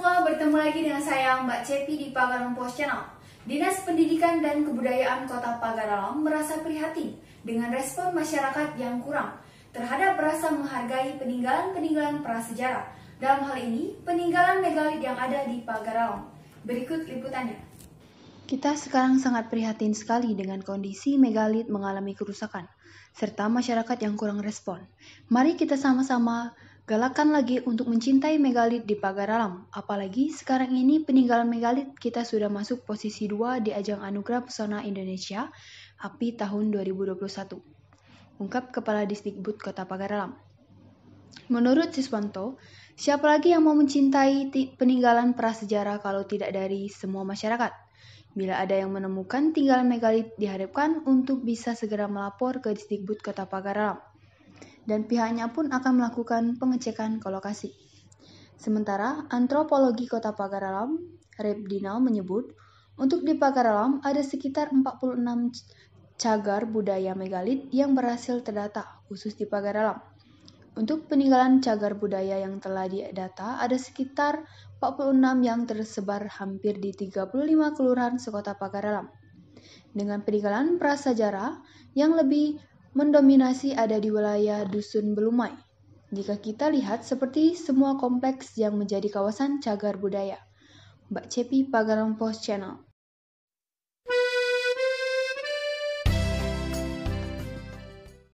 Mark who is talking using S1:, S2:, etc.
S1: semua, bertemu lagi dengan saya Mbak Cepi di Pagarong Post Channel. Dinas Pendidikan dan Kebudayaan Kota Pagarong merasa prihatin dengan respon masyarakat yang kurang terhadap rasa menghargai peninggalan-peninggalan prasejarah. Dalam hal ini, peninggalan megalit yang ada di Pagarong. Berikut liputannya.
S2: Kita sekarang sangat prihatin sekali dengan kondisi megalit mengalami kerusakan, serta masyarakat yang kurang respon. Mari kita sama-sama Galakan lagi untuk mencintai megalit di pagar alam, apalagi sekarang ini peninggalan megalit kita sudah masuk posisi 2 di ajang Anugerah Pesona Indonesia API tahun 2021. Ungkap Kepala Disdikbud Kota Pagar Alam. Menurut Siswanto, siapa lagi yang mau mencintai peninggalan prasejarah kalau tidak dari semua masyarakat? Bila ada yang menemukan tinggalan megalit diharapkan untuk bisa segera melapor ke Disdikbud Kota Pagar Alam dan pihaknya pun akan melakukan pengecekan ke lokasi. Sementara antropologi kota Pagar Pagaralam, Rebdinal menyebut, untuk di Pagar Alam ada sekitar 46 cagar budaya megalit yang berhasil terdata, khusus di Pagar Alam. Untuk peninggalan cagar budaya yang telah didata ada sekitar 46 yang tersebar hampir di 35 kelurahan sekota Pagar Alam. Dengan peninggalan prasejarah yang lebih mendominasi ada di wilayah Dusun Belumai. Jika kita lihat seperti semua kompleks yang menjadi kawasan cagar budaya. Mbak Cepi Pagarang Post Channel.